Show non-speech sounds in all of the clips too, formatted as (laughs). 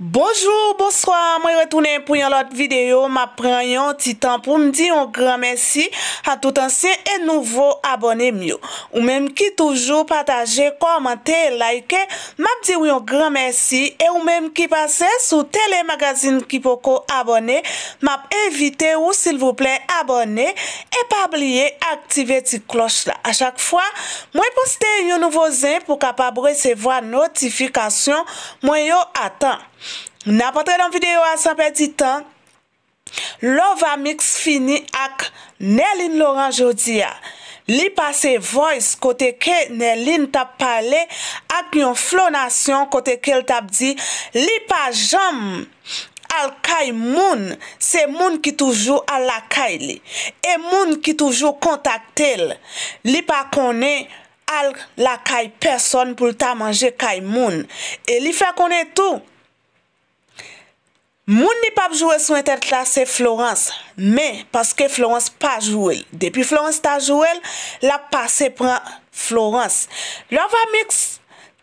Bojou, boswa, mwen retounen pou yon lot videyo, mwen pren yon titan pou mdi yon gran mersi a tout ansen e nouvo abone myo. Ou menm ki toujou pataje, komante, like, mwenm di yon gran mersi e ou menm ki pase sou telemagazin ki poko abone, mwenm evite ou silvouple abone e pa bliye aktive ti kloche la. A chak fwa, mwen poste yon nouvo zin pou kapab resevo a notifikasyon mwen yon atan. Nè apotre nan videyo a se apè di tan, lò va miks fini ak Néline Laurent Jodia. Li pa se voice kote ke Néline tap pale ak yon flonasyon kote ke l tap di. Li pa jam al kay moun, se moun ki toujou al la kay li. E moun ki toujou kontak tel. Li pa kone al la kay person pou ta manje kay moun. E li fe kone tou. Moun ni pap jowe sou entet la se Florence. Men, paske Florence pa jowe. Depi Florence ta jowe, la pase pran Florence. Love Amix,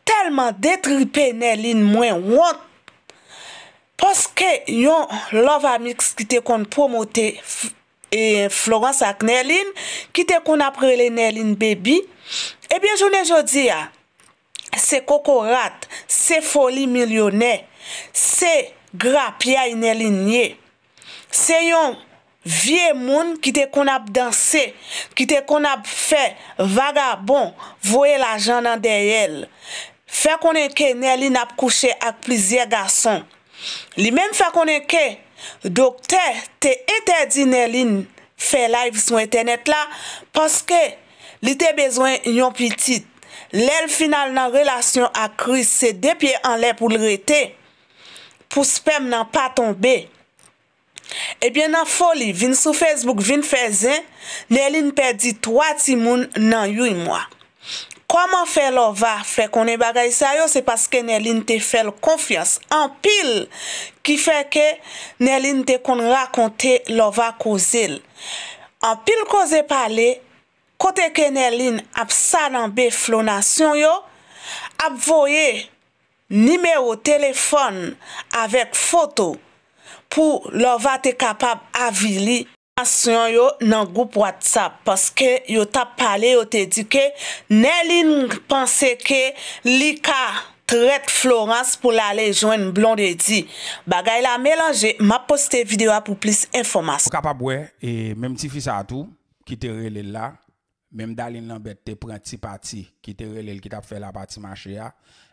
telman detripe Nelly mwen wot. Paske yon Love Amix kite kon promote e, Florence ak Nelly. Kite kon aprele Nelly nbebi. Ebyen, jounen jodi ya. Se koko rat, se foli milyonè. Se... Gra pya yon nelin ye. Se yon vie moun ki te kon ap dansè, ki te kon ap fè vagabon, voye la jan nan dey el. Fè konen ke nelin ap kouche ak plizye gason. Li men fè konen ke dokter te etè di nelin fè live sou internet la paske li te bezwen yon pitit. Lèl final nan relasyon ak kri se depye an lèp ou lretè. pou spèm nan paton eh bè. Ebyen nan foli, vin sou Facebook, vin fezen, Nelin perdi 3 timoun nan yu imwa. Koman fè lova fè konen bagay sa yo, se paske Nelin te fè l konfians, an pil ki fè ke Nelin te kon rakonte lova ko zil. An pil ko zè pale, kote ke Nelin ap sa nan bè flonasyon yo, ap voye, Nime ou telefon avèk foto pou lò va te kapab avili. Asyon yo nan goup WhatsApp poske yo ta pale yo te dike ne li n'pense ke li ka tret Florence pou la le jwen blon de di. Bagay la melange, ma poste video apou plis informasyon. Kapab we, menm ti fisa atou, ki te rele la. Mem da li nanbet te pren ti pati ki te rel el ki tap fe la pati manche ya.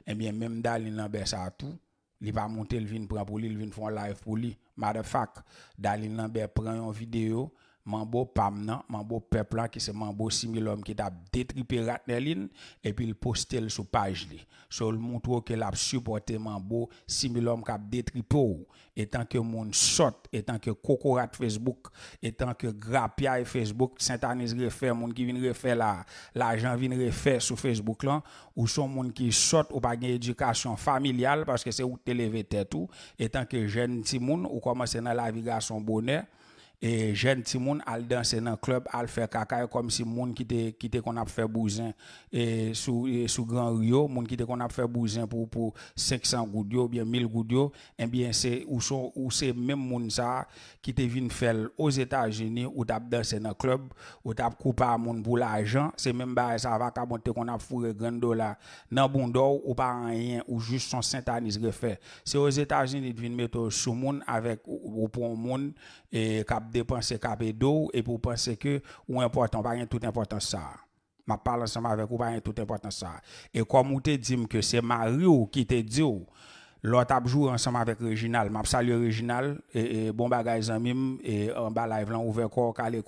Ebyen eh mem da li nanbet sa tou. Li va monte lvin pra pou li, lvin fwen live pou li. Matter of fact, da li nanbet pren yon videyo. Man bo pam nan, man bo pep lan ki se man bo similom ki tap detripe ratne lin epi li poste l sou paj li. Sou l moun tou ke lap supporte man bo similom kap detripe ou. Etan ke moun sot, etan ke koko rat Facebook, etan ke grapiai e Facebook, tsyantanizre fe moun ki vinre fe la, la jan vinre fe sou Facebook lan, ou son moun ki sot ou pa gen edikasyon familial, paske se ou te leve tet ou, etan ke jen ti moun ou kwa mase nan la viga son bonè, gen e ti moun al danse nan klub al fe kaka e kom si moun ki te kon ap fe bouzen sou gran ryo, moun ki te kon ap fe bouzen pou pou 500 goudyo ou bien 1000 goudyo, en bien se ou se men moun sa ki te vin fel ou zetajini ou tap danse nan klub, ou tap kupa moun pou la ajan, se men ba e sa va kap moun te kon ap fure gando la nan bundou ou pa an yin ou just son sentanis ge fe. Se ou zetajini di vin meto sou moun avek ou pou moun e kap danse dépenser capé d'eau et pour penser que ou important, pas rien tout important ça. Ma parle ensemble avec ou pas rien tout important ça. Et comme vous te dit que c'est Mario qui te dit l'autre jour ensemble avec Original m'a salue Reginald, et, bon bagage en même et en bas live ouvert corps calé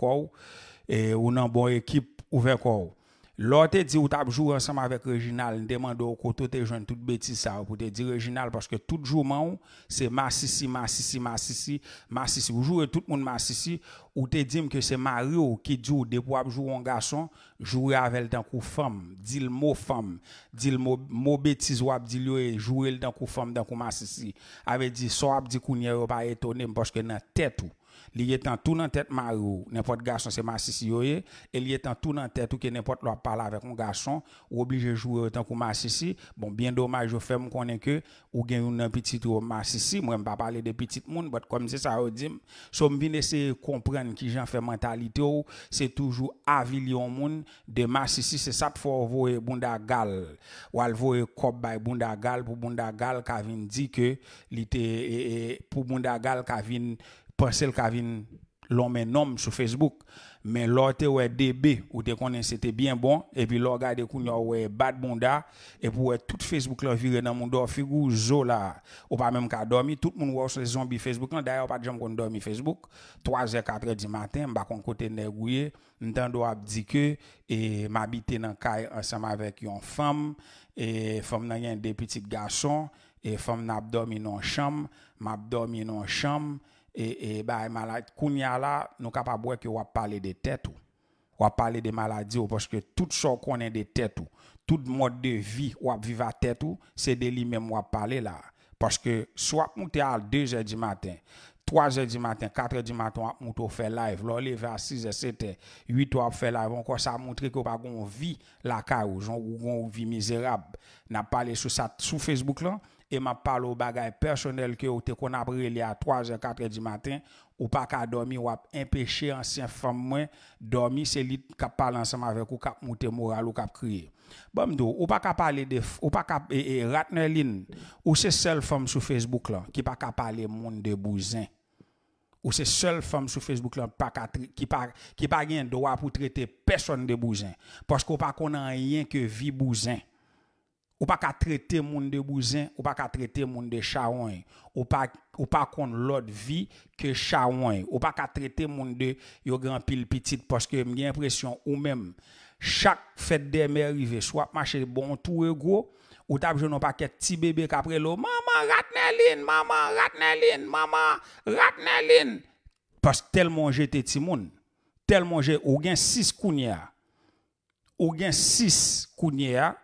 et on a une bonne équipe ouvert corps. Lò te di ou tab jou ansam avek Reginald, n demando ou koto te joun tout betis sa ou pou te di Reginald, paske tout jou man ou, se ma sisi, ma sisi, ma sisi, ma sisi. Ou jou e tout moun ma sisi, ou te di m ke se Mario ki di ou de pou ap jou wong ason, jou e ave l dan kou fam, di l mo fam, di l mo betis wap di l yo e, jou e l dan kou fam, dan kou ma sisi. Ave di, so ap di kou nye wap a etonem, paske nan tet ou. liye tan tou nan tèt marou, nèpot gason se masisi yo ye, e liye tan tou nan tèt ou ke nèpot lwa pala avèk moun gason, ou oblije jou tan kou masisi, bon, byen domaj ou fèm konen ke, ou gen yon nan piti tou masisi, mwen pa pale de piti moun, bot komise sa o dim, som bin ese kompren ki jan fè mentalite ou, se toujou avil yon moun de masisi, se sap fò vòe bunda gal, wal vòe kop bay bunda gal, pou bunda gal ka vin di ke, li te e, e, pou bunda gal ka vin penser qu'a vin l'homme un homme sur Facebook mais l'autre ouais DB ou te connais c'était bien bon et puis l'on regarde kounya ouais bad bonda et pour toute tout Facebook là viré dans mon dos oh, figou zo là ou pas même qu'a dormi tout le monde ouais sur les zombies Facebook là d'ailleurs pas de gens qu'on dormi Facebook 3h 4h du matin m'pa qu'on côté négouyer M'tendo a dit que et m'habiter dans caille ensemble avec une femme et femme n'a rien des petits garçons et femme n'a dormi dans chambre m'a dormi dans chambre E, e ba e malade kounya la, nou ka pa bwe ki wap pale de tèt ou. Wap pale de malade ou, porske tout chò konen de tèt ou, tout mod de vi wap vive a tèt ou, se deli mem wap pale la. Porske sou ap mouti al 2 je di maten, 3 je di maten, 4 je di maten wap mouti ou fe live, lò le ve a 6 e 7, 8 ou ap fe live, ankon sa moutri kou pa goun vi la ka ou, joun goun ou vi mizerab, nan pale sou Facebook lan, et m'a parlé au bagage personnel que tu qu'on a brûlé à 3 h 4 h du matin ou pas qu'à dormir ou à empêcher ancien femme moi dormir c'est lui qui parle ensemble avec ou qui monter moral ou qui crier bon do ou pas qu'à parler de ou pas qu'à et, ou c'est seule femme sur Facebook là qui pas qu'à parler monde de bousin ou c'est seule femme sur Facebook là pas qui pas qui pas gain droit pour traiter personne de bousin parce qu'on pas qu'on rien que vie bousin Ou pa ka trete moun de bouzin, ou pa ka trete moun de chawoy, ou pa kon lòd vi ke chawoy, ou pa ka trete moun de yo gran pil pitit, poske mi gen presyon ou men, chak fet deme rive, swap mache bon tou e go, ou tab jenon pa ket ti bebe kapre lo, maman ratne lin, maman ratne lin, maman ratne lin, poske tel moun jete ti moun, tel moun jete, ou gen sis kounye a, ou gen sis kounye a,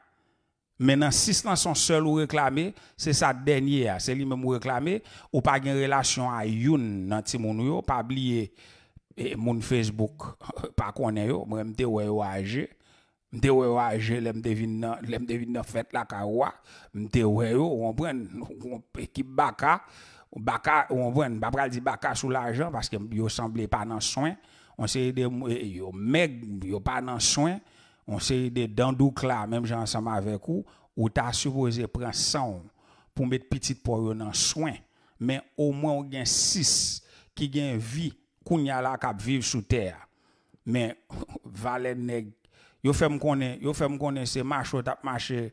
Maintenant, si ce son seul ou réclamer, c'est sa dernière, c'est lui-même ou réclamé, ou pas une relation à Youn dans Timoun, pas oublier eh, mon Facebook, (laughs) pas connaît yo, moi m'te ouais yo âgé, m'te ouais yo âgé, l'aime devine nan, l'aime devine nan fête la kawa, m'te ouais ou on prend équipe baka, baka, on prend, pas pral di baka sous l'argent parce que yo semblait pas dans soin, on sait des eh, yo meg, yo pas dans soin. On se ide dandouk la, mèm jansama avek ou, ou ta supose prensan pou met pitit pou yo nan swen. Men, ou mwen ou gen sis ki gen vi koun nyalak ap viv sou ter. Men, (laughs) valen neg. Yo fèm konen, yo fèm konen se machot ap mache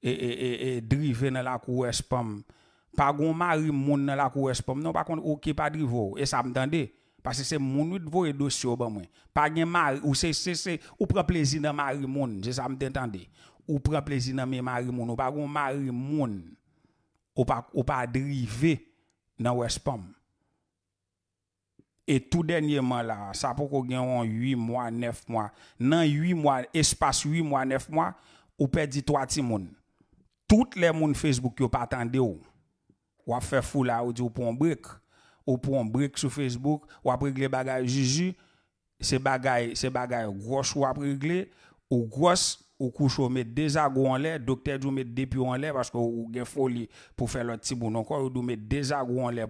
e, e, e, e drive nan la kou espam. Pa goun mari moun nan la kou espam, nou pa konen ou ki pa drivo. E sa mtande? Pase se moun ou dvo e dosyo ba mwen. Pa gen ma, ou se se se, ou pre plezi nan ma ri moun. Je sa mt entande. Ou pre plezi nan me ma ri moun. Ou pa ron ma ri moun. Ou pa drive nan wespam. E tout denye man la, sa pou kon gen yon 8 mwan, 9 mwan. Nan 8 mwan, espas 8 mwan, 9 mwan, ou pe di 3 ti moun. Tout le moun Facebook yo patande yo. Ou a fe fou la ou di ou pon brek. Ou pou an brek sou Facebook... Ou ap regle bagay jiji... Se bagay... Se bagay gros ou ap regle... Ou gros... Ou kou chou met dezagou an lè... Dokter jou met depi ou an lè... Paske ou gen foli... Pou fè lò tiboun an kò... Ou dou met dezagou an lè...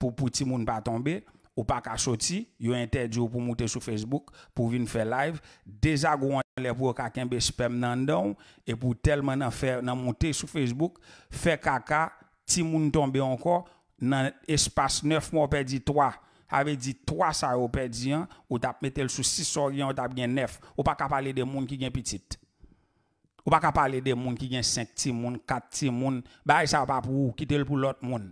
Pou ti moun pa tombe... Ou pa ka soti... Yo entè di ou pou moutè sou Facebook... Pou vin fè live... Dezagou an lè... Pou akèmbe spèm nan don... E pou telman nan fè... Nan moutè sou Facebook... Fè kaka... Ti moun tombe an kò... nan espas 9 moun pe di 3, ave di 3 sarop pe di 1, ou tap metel sou 6 oryon, ou tap gen 9, ou pa kap ale de moun ki gen pitit. Ou pa kap ale de moun ki gen 5 ti moun, 4 ti moun, ba e sa wap wap wou, kite l pou lot moun.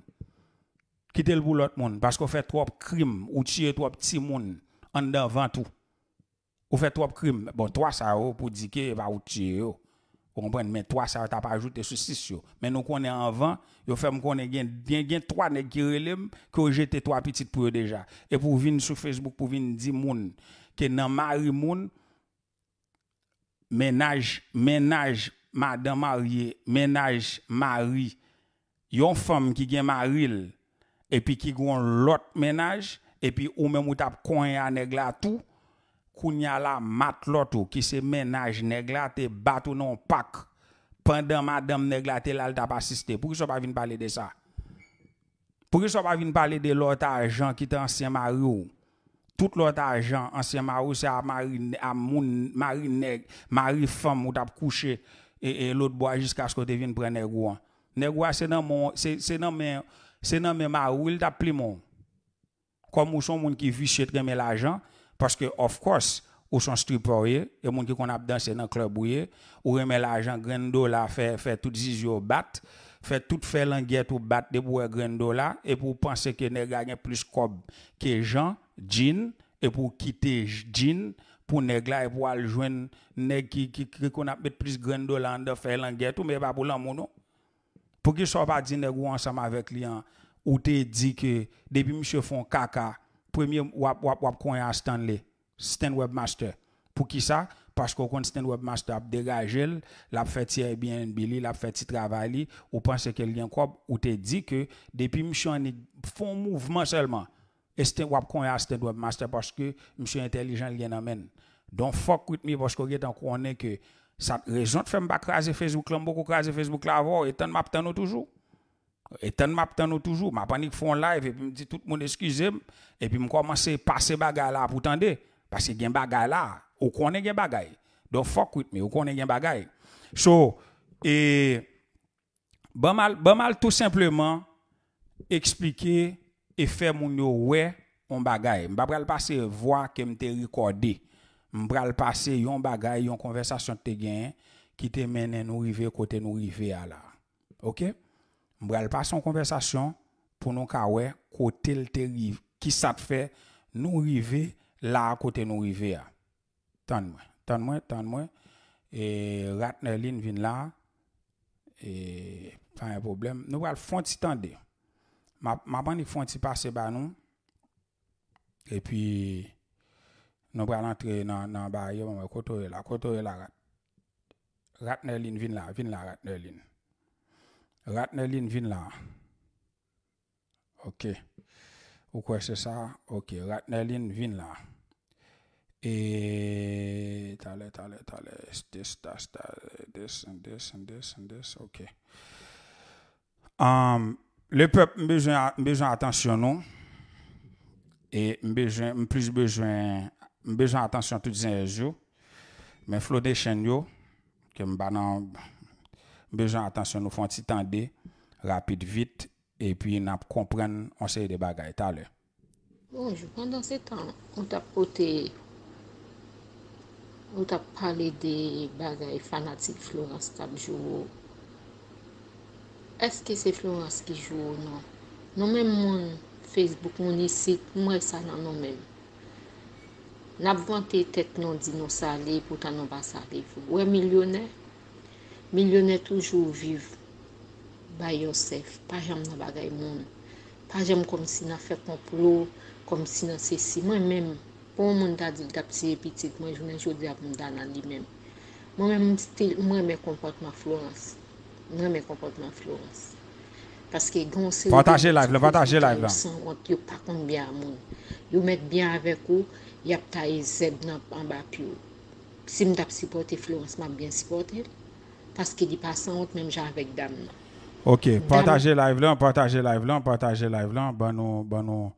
Kite l pou lot moun, basko fe trop krim, ou chie trop ti moun, an den vantou. Ou fe trop krim, bon 3 sarop ou dike, ba ou chie yo. comprenez mais 3 ça t'a pas ajouté sur Mais yo mais nous connaît en vent yo fait me connaît gain trois 3 nèg qui ont que j'étais trois petites pour déjà et pour venir sur Facebook pour venir dire moun que dans mari moun ménage ménage madame mariée ménage mari yon femme qui gen mari et puis qui gon l'autre ménage et puis ou même ou t'a coin à nèg là tout kounya matloto qui se ménage negla te batou non pak pendant madame negla te t'a pas assisté pour qu'ils pas venir parler de ça pour qu'ils pas venir parler de l'autre agent qui est ancien mari tout l'autre agent ancien mari c'est à mari à moun mari Neg, mari femme ou t'a couché et, e l'autre bois jusqu'à ce que tu viennes prendre Negouan c'est dans mon c'est c'est mais mes c'est non mais mari il t'a plimon comme ou son moun qui vit chez l'argent Paske, of course, ou son stripper ye, e moun ki kon ap dansen nan klub ou ye, ou reme la ajan Grendola fe tout zizyo bat, fe tout fe langet ou bat debou e Grendola, e pou panse ke neg la gen plus kob ke jan, djin, e pou kite djin, pou neg la e pou aljwen neg ki kon ap bete plus Grendola an de fe langet ou me pa pou lan moun nou. Pou ki so pa djin neg ou ansam avek li an, ou te di ke debi msye fon kaka, premier wap wap wap qu'on à Stanley, Stan Webmaster. Pour qui ça Parce qu'on compte Stan Webmaster a dégagé, l'a fait Airbnb, l'a fait travail, ou pense que lien quoi ou te dit que depuis monsieur font mouvement seulement. Et Stan wap qu'on à Stan Webmaster parce que monsieur intelligent lien amène. Donc fuck with me parce qu'on est en connaît que ça raison de faire me craser Facebook là, beaucoup craser Facebook là avant et tant m'a toujours. Et tant m'a nous toujours, m'a panique font live et puis me dit tout le monde excusez moi et puis me commence à passer bagaille là pour t'entendre. parce qu'il y a bagaille là, ou connaît a bagaille Donc fuck with me, ou connaît des bagaille So et bon mal bon mal tout simplement expliquer et faire mon yo ouais on ne vais pas passer voix que t'ai recordé. M'pral passer yon bagaille, yon conversation te gen qui te mène nous river côté nous river à là. OK? vais passer en conversation pour nous kawe côté le terrible qui ça fait nous river là à côté nous river tant moi tant moi tant moi et Ratnerline vient là et pas un problème nous va font petit temps. ma ma bande font petit passer par nous et puis nous va entrer dans dans barrière côté là côté là Ratnerline vient là vient là Ratnerline Ratneline vient là. OK. Ou quoi c'est ça? OK. Ratneline vient là. Et. allez allez allez, This, that, that. This, and this, and this, and this. OK. Um, le peuple besoin, besoin attention non. Et besoin, plus besoin, besoin attention tous les jours. Mais flot de chaînes, que je Bejan, atansyon nou fwant si tan de, rapit vit, e pi nap kompren, on seye de bagay talè. Bonjour, pendant se tan, on tap pote, on tap pale de bagay fanatik Florence tabjou. Eske se Florence ki jwou nou? Nou men moun Facebook mouni sit, moun e salan nou men. Nap vante tet non, nou dinosale, potan nou basale. Ou e milyonè? Milyonè toujou viv by yourself. Pa j'aime nan bagay moun. Pa j'aime comme si nan fait komplo, comme si nan se si. Mwen men, pou moun ta di dap petit epitit, mwen jounen jodi ap moun même nan li men. Mwen men moi stil, mwen men Florence. Mwen men komportman Florence. Paske yon se... Pataje live la, pataje live la. San ont tu pa kon byan moun. y met byan avek ou, yap ta e zeb nan an bap yo. Si mdap supporter Florence, mwen bien sipote parce qu'il est passé en même temps avec dame. Ok, partagez live là, partagez live là, partagez live là, ben non, ben non,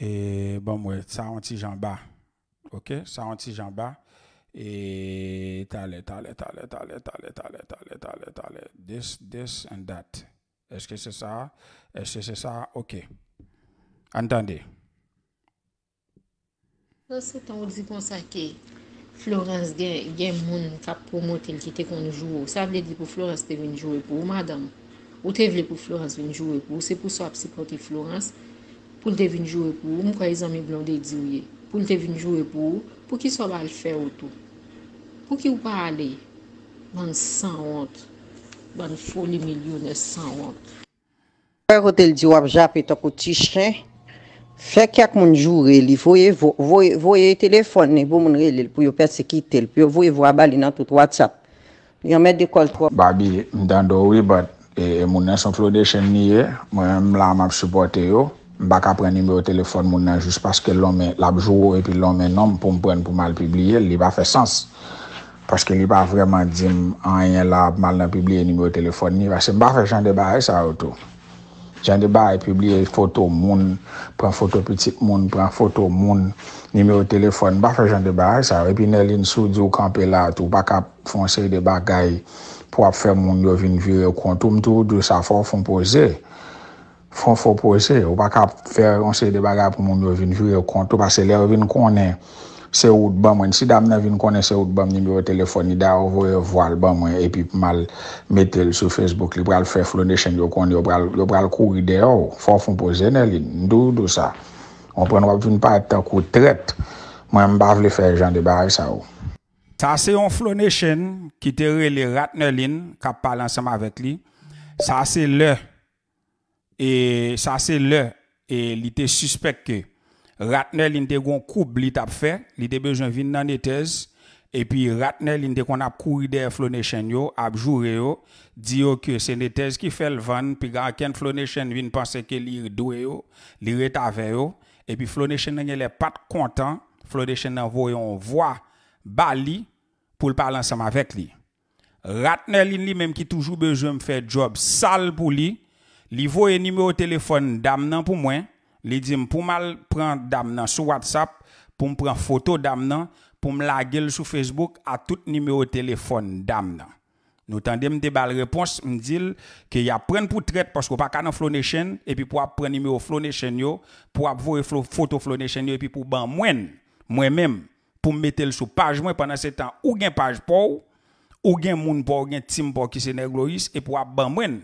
et ben moi, ça en tige en bas. Ok, ça en tige en bas. Et talet, talet, talet, talet, talet, talet, talet, talet, talet, this, this and that. Est-ce que c'est ça? Est-ce que c'est ça? Ok. Entendez. Ça, c'est ton dit consacré. Florence gen moun kap pou moten ki te konjou ou. Sa vle di pou Florence te vinjou e pou. Madame, ou te vle pou Florence vinjou e pou. Se pou so a psikoti Florence, pou te vinjou e pou. Ou mwen kwa izan mi blande di ou ye. Pou te vinjou e pou. Pou ki so bal fe ou tou. Pou ki ou pa ale. Ban san wot. Ban foli milyon e nan san wot. Pèk hotel di wap jap eto pou tishen. Fè kèk moun jou re li, voye telefon li pou moun re li pou yo persekite li, pou yo voye vwa bali nan tout WhatsApp. Yon mè dekol tro. Babi, mdando wibat, e, moun nan son flou de chen ni e, mwen mlam ap supporte yo, mbak ap pren nimeyo telefon moun nan jous paske lomè l ap jou e pi lomè nom pou mpren pou mal pibliye, li ba fè sens. Paske li ba vreman di m anye la ap mal nan pibliye nimeyo telefon ni, se mba fè jante ba e sa wotou. Jan de baye piblye foto moun, pren foto petit moun, pren foto moun, nimeyo telefon, ba fe jan de baye sa. Epi ne lin sou di ou kampelat ou baka fon seri de bagay pou ap fe moun yovin vire kontou. M tou di sa fon fon pose, fon fon pose, ou baka fe ronseri de bagay pou moun yovin vire kontou, pa se lervin konen. Se ou d'ba mwen, si dam nan vin konen se ou d'ba mwen, nimeyo telefon ni da ou vwe voal ba mwen, epi mal metel sou Facebook li pral fè flonè chèn yo kon, yo pral kouri de ou, fòfoun pou zène li, ndou ndou sa. On pren wap vin pa etan kou tret, mwen mba vle fè jande barè sa ou. Sa se yon flonè chèn, ki te rè li ratne lin, kap pal ansèm avèk li, sa se le, e sa se le, e li te suspecte, Ratne linde kon koub li tap fe, li de bejoun vin nan netez, epi ratne linde kon ap kouri de Flonation yo, ap jure yo, di yo ke sen netez ki fel van, pi gan ken Flonation vin panse ke li rido yo, li retave yo, epi Flonation nanye le pat kontan, Flonation nan voyon vwa bali pou l'parlansam avek li. Ratne linde li menm ki toujou bejoun fe job sal pou li, li voye nime ou telefon dam nan pou mwen, Li dit pour mal prendre dame nan sur WhatsApp, pour me prendre photo dame nan, pour me laguer sur Facebook à tout numéro de téléphone dame nan. Nous tendem de bal réponse, me dit que y a prendre pour traite parce qu'on pas ka nan Flow et puis pour prendre numéro Flow Nation yo, pour avoir photo Flow Nation yo et puis pour ban moins moi-même pour mettre le sur page moi pendant ce temps ou gen page pour ou gen moun pour gen team pour qui c'est et pour ban moins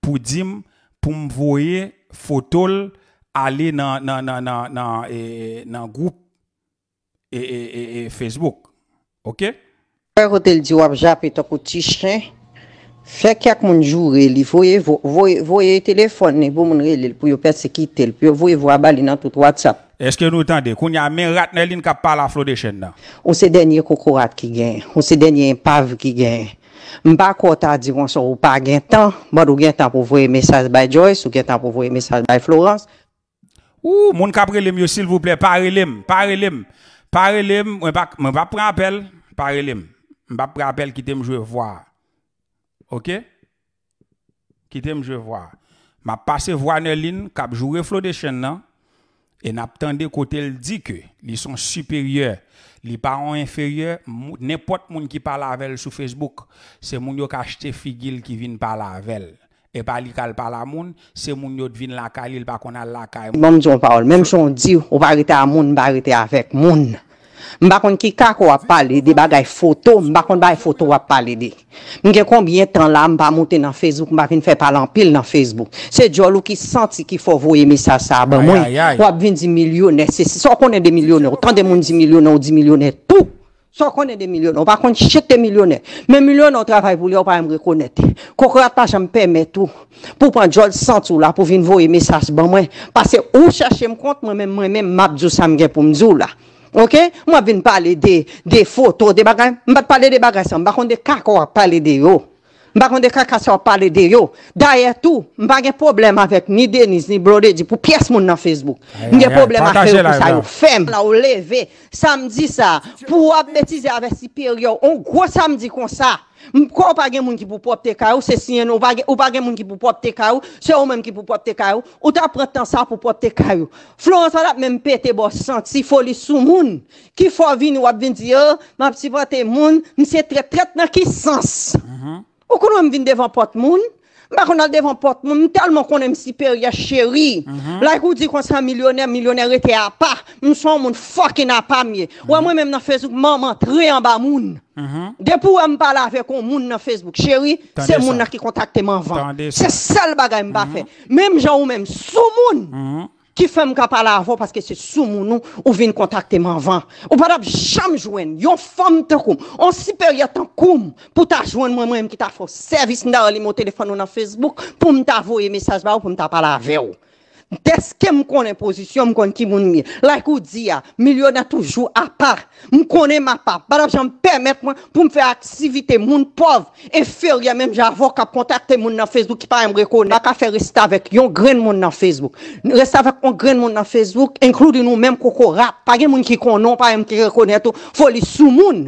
pour dim pour me voyer photo alè nan group e Facebook. Ok? Fèk yak moun jou re li, voye yi telefon, pou moun re li, pou yo persekite, pou yo voye yi wabali nan tout WhatsApp. Eske nou tande, kounyan men ratnen lin kap pala flode chen nan? Ou se denye koko rat ki gen, ou se denye impav ki gen. Mba kota di moun son ou pa gen bon, tan, mba dou gen tan pou voye mesas bay Joyce, ou gen tan pou voye mesas bay Florence, Ou moun ka prelem yo, s'il vous plaît, parelem, parlez parelem, mwen pa, mwen pa prendre appel, parelem, mwen pa prendre appel, kite mjwe voir. Ok? Kite mjwe voir. Ma passé voir Nerline, kap jouer flot de chen nan, e nap tende kote l di ke, li son supérieur, li parents inférieur, n'importe moun ki pala avel sou Facebook, c'est moun yo ka achete figil ki vin pala E ba li kal pala moun, se moun yo dvin lakay li l bakon al lakay moun. Mbam diyon paol, menm chon diyo, ou ba rete a moun, ba rete avek moun. Mbakon ki kak wap pale de, bagay foto, mbakon bay foto wap pale de. Mgen konbyen tan la mba moute nan Facebook, mbakon fe palan pil nan Facebook. Se djol ou ki santi ki fo vo emi sa saban mwen, wap vin di milyonet. Se so konen de milyonet, otan de moun di milyonet ou di milyonet tout. So konen de milyonon, pa konen chete milyonet. Men milyonon trafay pou li, ou pa yon rekonete. Kouk ratta jan me peme tout. Pou pan jol santou la, pou vin vou yon mesas ban mwen. Pase ou chache m kont, mwen men mwen men map zousam gen pou mzou la. Ok? Mwen vin pale de foto, de bagay. Mwen pale de bagay san, bakon de kakor pale de yo. Mba konde kaka sa wap pale de yo. Daye tou, mba gen problem avek ni Deniz ni Brody di pou piyes moun nan Facebook. Mbe gen problem afe pou sa yo. Fem, la ou leve, sa mdi sa. Pou wap betize avek si peryo, ou kwa sa mdi kon sa. Mba kwa ou page moun ki pou pop te kayo, se sinye nou. Ou page moun ki pou pop te kayo, se ou menm ki pou pop te kayo. Ou ta praten sa pou pop te kayo. Florent sa la mwen pete bo sante. Si foli sou moun, ki fol vini wap vindi yo, oh, ma psi pwate moun, mse trep tret nan ki sansa. Mhm. Pourquoi nous venons devant devant porte monde quand on est devant porte mon tellement qu'on aime supérieur chérie. Mhm. Là, vous dis qu'on est un millionnaire, millionnaire était à pas. Nous sommes un fucking à pas mieux. Mhm. Ou moi-même dans Facebook, maman, très en bas moun. Mhm. Depuis que je parle avec un monde dans Facebook, chérie, c'est moun qui contacte mon vent. C'est ça le bagage que je fais. Même gens ou même sous Ki fèm ka pala avò paske se sou moun nou ou vin kontakte man van. Ou pad ap jam jwen, yon fèm te koum. On sipe yon tan koum pou ta jwen mwen mwen mwen ki ta fò. Servis mda olim mwen telefon nou nan Facebook pou mwen ta avò yon mesaj ba ou pou mwen ta pala avè ou. Deske m konen pozisyon, m konen ki moun miye. La kou di ya, milyonan toujou apar. M konen ma apar. Bada jan m pemet mwen pou m fè aktivite moun pov. E fè ria mèm jan avok ap kontakte moun nan Facebook ki pa m rekonen. M baka fè resta vek yon gren moun nan Facebook. Resta vek yon gren moun nan Facebook. Enklou di nou mèm koko rap. Pa gen moun ki konon, pa gen m ki rekonen tou. Fò li sou moun.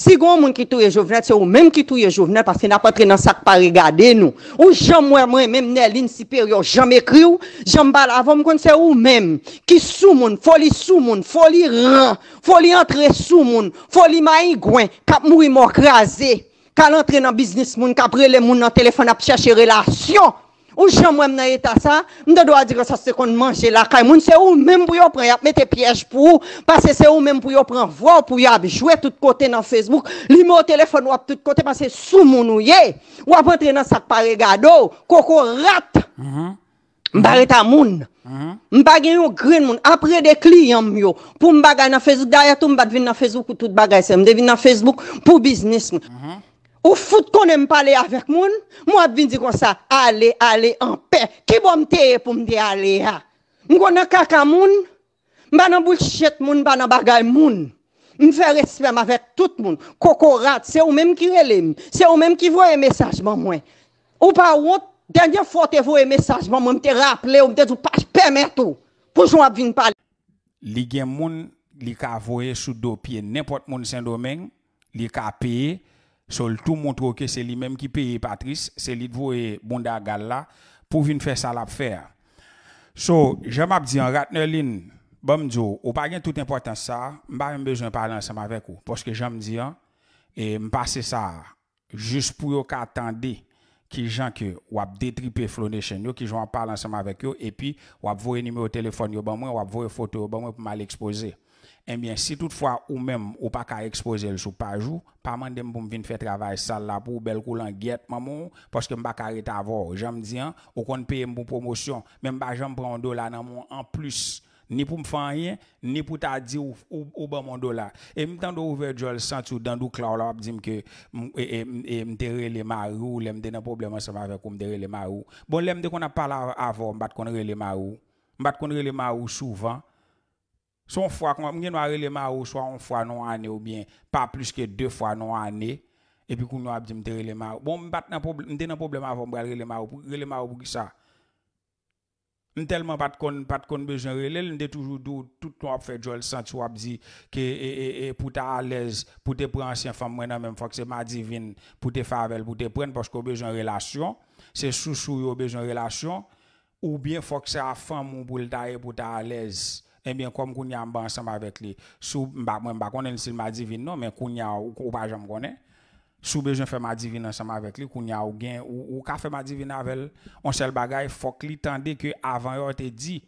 Si goun moun ki touye jovenet, se ou mèm ki touye jovenet, pa se na pa tre nan sak pa rigade nou. Ou jan mwen mwen mèm nen lin siperyo, jan me kri ou, jan bal avon kon se ou mèm ki sou moun, foli sou moun, foli ran, foli entre sou moun, foli mayen gwen, kap moui mò graze, kal entre nan biznis moun, kap rele moun nan telefon ap chache relasyon. Ou chanm wèm nan e ta sa, mde do a di ge sa sekonde manche la kaj moun. Se ou mèm pou yo pren yap, mette pièj pou ou. Pase se ou mèm pou yo pren vwa ou pou yap, jwè tout kote nan Facebook. Li mè ou telefon wèp tout kote, pase sou moun ou ye. Wèp entri nan sakpa regado, koko rat. Mbare ta moun. Mbagè yo gren moun, apre de kli yam yo. Pou mbagay nan Facebook, daya tou mbat vin nan Facebook ou tout bagay se. Mde vin nan Facebook pou biznis moun. Mm-hmm. Ou foute konen bon me pale avek ah? moun, mwen ap vin di kon sa, ale, ale, anpe, ki bom te e pou mde ale ya. Mwen konen kaka moun, mwen banan bouchet moun, mwen banan bagay moun, mwen fe respem avek tout moun, kokorat, se ou menm ki relem, se ou menm ki voye mesajman mwen. Ou pa wot, denje fote voye mesajman mwen, mwen te raple, mwen te dupaj, pemetou, pouj mwen ap vin pale. Li gen moun, li ka voye sou do piye, nepot moun sen do men, li ka piye. Sol tout montre que c'est lui-même qui paye Patrice, c'est lui qui va pour venir faire ça l'affaire. So, je dire, dit en Ratnerlin, bon m'dio, ou pas tout tout important ça, pas besoin parler ensemble avec vous parce que j'aime dire et m'passer ça juste pour qu'attendre les gens que ou a détriper Flonation yo qui j'en parle ensemble avec eux et puis ou a voir numéro de téléphone yo bon moi ou voir photo ban moi pour m'aller exposer eh bien, si toutefois ou même ou pas qu'à exposer le sous par jour, pas mandé pour venir faire travail sale là pour belle coulant guette maman parce que m'pa arrêter avoir, j'aime dire ou qu'on paye pour promotion, même pas j'en prends dollar dans mon en plus ni pour me faire rien, ni pour ta dire ou, ou, ou ben mon dollar. Et m'tant ouvert Joel Santou dans dou cloud là dit m'm, que m'm, et m'te maou marou, l'aime dans problème ensemble avec ou m'te relé marou. Bon l'aime de qu'on a parlé avant, m'bat qu'on les marou. M'bat qu'on les marou souvent Son fwa, mwen genwa releman ou, so an fwa non ane ou bien, pa plis ke de fwa non ane, epi pou nou ap di mte releman ou. Bon, mwen pat nan probleman pou mwen releman ou, releman ou pou ki sa. Mwen telman pat kon bejoun rele, mwen de toujou dou, tout nou ap fe jol santi ou ap di, ke e pou ta alez, pou te pre ansien fwa mwen an, mwen fwa kse ma divin, pou te fabel, pou te pren, pwos kon bejoun relasyon, se sou sou yo bejoun relasyon, ou bien, fwa kse a fwa moun pou lta e pou ta alez, Ebyen eh kom koun ya mba ansem avek li, sou mbak mwen mbak, onen si mba divin non, men koun ya ou kou pa jom konen. Sou bejwen fè mba divin ansem avek li, koun ya ou gen, ou ka fè mba divin avel, on sel bagay, fok li tende ke avan yo te di,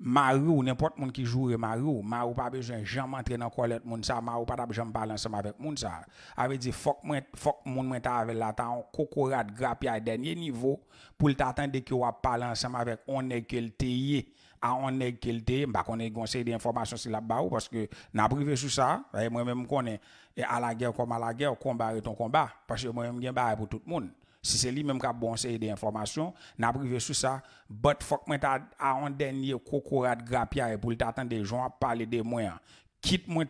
marou, nepot moun ki joure marou, marou pa bejwen jom entre nan kolet moun sa, marou pa tab jom pale ansem avek moun sa. Ave di fok moun mwen ta avel la ta, koko rad grap ya denye nivou pou lita tende ke wap pale ansem avek, onen ke lteye. à on est était bah qu'on est conseil d'information sur la bas parce que n'a privé sur ça moi même qu'on est à la guerre comme à la guerre combat est ton combat parce que moi même gain pour tout le monde si c'est lui même qui a bon d'informations, n'a privé sur ça, but fuck moi à un dernier cocorade grappia pour t'attendre des gens à parler des moyens. Quitte moi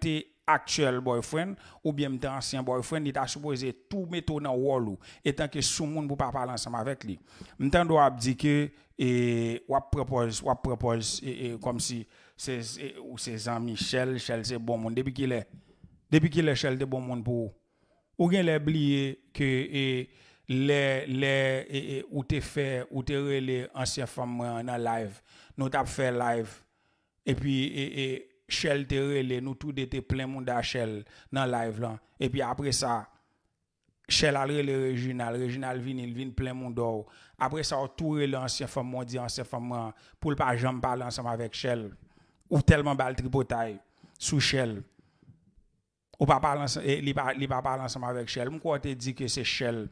actuel boyfriend ou bien mon ancien boyfriend il t'a supposé tout mettre dans wallou et tant que sous monde pour pas parler ensemble avec lui m'tendo a dire que e wap propoz, wap propoz, e, e kom si, ou se zanmi, Shell, Shell se bon moun, debi ki le, debi ki le Shell te bon moun pou, ou gen le bliye, ke e, le, le, e, e, ou te fe, ou te rele, ansye fam nan live, nou tap fe live, e pi, e, e, Shell te rele, nou tou de te plen moun da Shell, nan live lan, e pi apre sa, a, chèl alre le rejina, le rejina alvin il vin plen moun do, apre sa otoure lansye fèm moun di ansye fèm moun pou l pa jom pale ansèm avek chèl ou telman pale tripotay sou chèl ou eh, li pa pale ansèm avek chèl, mou kote di ke se chèl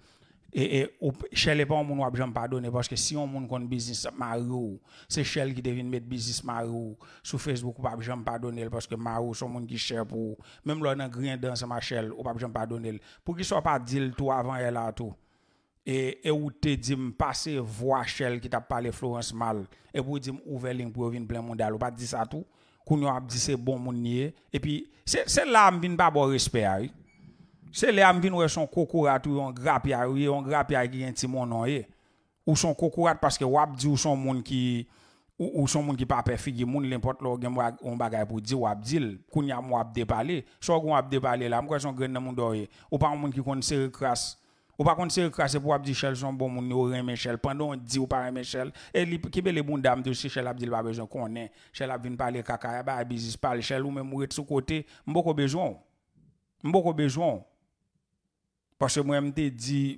E, e ou chèlè e pa ou moun wap jèm pa donè, poske si yon moun kon bisnis marou, se chèlè ki te vin met bisnis marou, sou Facebook wap jèm pa donè, poske marou son moun ki chèp ou, mèm lò nan grindan se ma chèlè, wap jèm pa donè. Po ki so pa dil tou avan el a tou, e, e ou te dim pase vwa chèlè ki tap pale Florence Mall, e pou dim ouvelin pou yo vin plen moun dal, wap di sa tou, koun yo ap di se bon moun nye, e pi se la m vin pa bo respè a yi, Se le am vin wè son kokorat wè yon grap yè wè yon grap yè yon ti moun an wè Ou son kokorat paske wap di ou son moun ki Ou son moun ki pape figi moun lèmpot lò gen mwa yon bagay pou di wap dil Koun yam wap de pale So goun wap de pale la mwen kwa yon gren nan moun do wè Ou pa moun ki kon se rikras Ou pa kon se rikras e pou wap di chèl son bon moun yon reme chèl Pendon di ou pa reme chèl E li kibe le moun dam de si chèl abdil pa bezon konen Chèl ap vin pale kakare ba e bizis pale chèl ou men mwè tsu kote Mwen m Parce que moi, je me dit,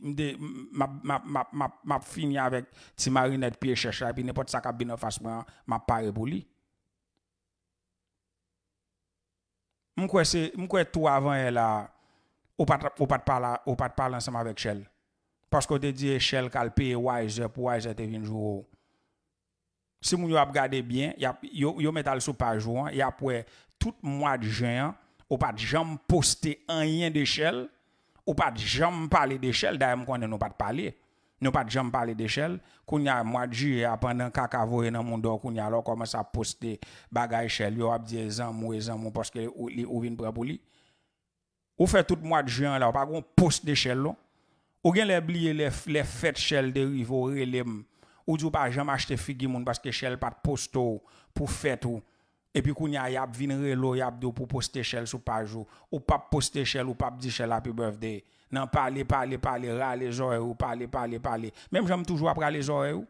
je fini avec ti marinette, puis chercher, puis n'importe ça qui bien en face, moi, je parle pour lui. Je crois tout avant, elle a, ou pas de parler ensemble avec Shell. Parce que te dit, Shell, eh, qu'elle paye Wiser, pour Wiser, te vient jouer. Si vous regardez bien, vous mettez le sous page, et après, tout mois de juin, ou pas de jamais poster un lien d'échelle Ou pat jam pale de chèl, da yon konnen nou pat pale, nou pat jam pale de chèl, koun yon mwa djye apenden kaka vore nan moun do koun yon lò koman sa poste bagay chèl, yon ap diye zan mou, e zan mou, paske li ouvin prapou li. Ou fe tout mwa djye an la, ou pa kon poste de chèl lò, ou gen le bliye le fèt chèl de rivore lem, ou djou pa jam achte figi moun paske chèl pat posto pou fèt ou. Epi kou nya yap vin relo yap de ou pou poste chel sou pajou. Ou pap poste chel ou pap di chel happy birthday. Nan pale pale pale rale zore ou pale pale pale. Mem jan m toujwa apra le zore ou.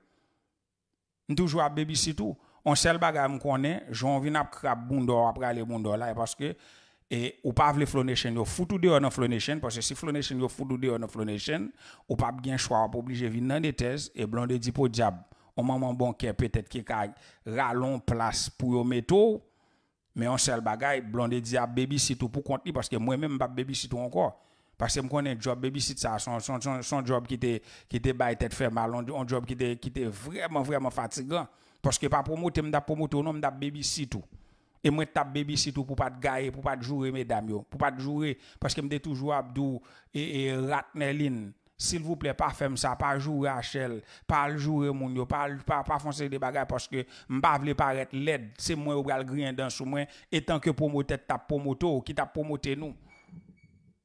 M toujwa ap bebi sitou. On sel baga m konen, jan vin ap krap bundor apra le bundor la. E paske ou pa avle flonation yo. Foutou de yo nan flonation. Paske si flonation yo, foutou de yo nan flonation. Ou pap gen chwa wap oblije vin nan de tez. E blande di po diab. un maman banquier, peut-être qui a rallon place pour mettre mais on seul bagaille blonde dit à ah, babysit pour compte parce que moi-même pas babysit encore parce que je connais job baby ça son, son, son, son job qui était qui était tête fait mal un job qui était qui était vraiment vraiment fatigant parce que pas promoter m'da promoter non nom babysit tout et moi tape baby tout pour pas te gailler pour pas te jouer mesdames pour pas te jouer parce que m'était toujours Abdou et, et Ratneline S'il vous plè, pa fèm sa, pa jou Rachel, pa l'joure moun yo, pa fonser de bagay, poske m'ba vle paret led, se mwen ou bral grin dan sou mwen, etan ke pou moutet tap pou moutou, ki tap pou moutenou.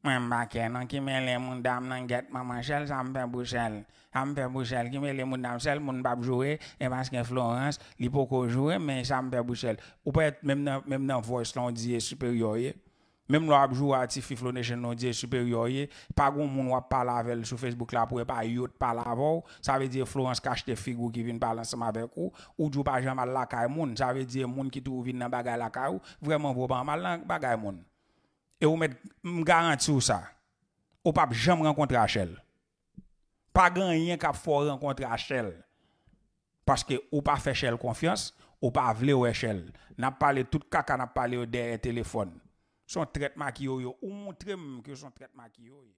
Mwen bakè nan, ki mè lè moun dam nan gèt maman chèl, sa mwen pè bouchèl. Sa mwen pè bouchèl, ki mè lè moun dam chèl, moun bab joué, mwen pasken Florence, li poko joué, men sa mwen pè bouchèl. Ou pè et mèm nan voice londie superiorye. Mem nou apjou a ti fi Flonation non diye superior ye, pa goun moun wap pala avèl sou Facebook la pou e pa yot pala avèl, sa ve diye Florence cache de figou ki vin pala sa mabèk ou, ou djou pa jèm al lakay moun, sa ve diye moun ki tou vin nan bagay lakay ou, vremen vopan malang bagay moun. E ou met, m garanti sou sa, ou pa jèm renkontre a chèl. Pa goun yèn ka fò renkontre a chèl, paske ou pa fè chèl konfians, ou pa vle ou e chèl, nan pale tout kaka nan pale ou dere telefon, Son tret ma ki yo yo. Ou moun trem ke son tret ma ki yo yo.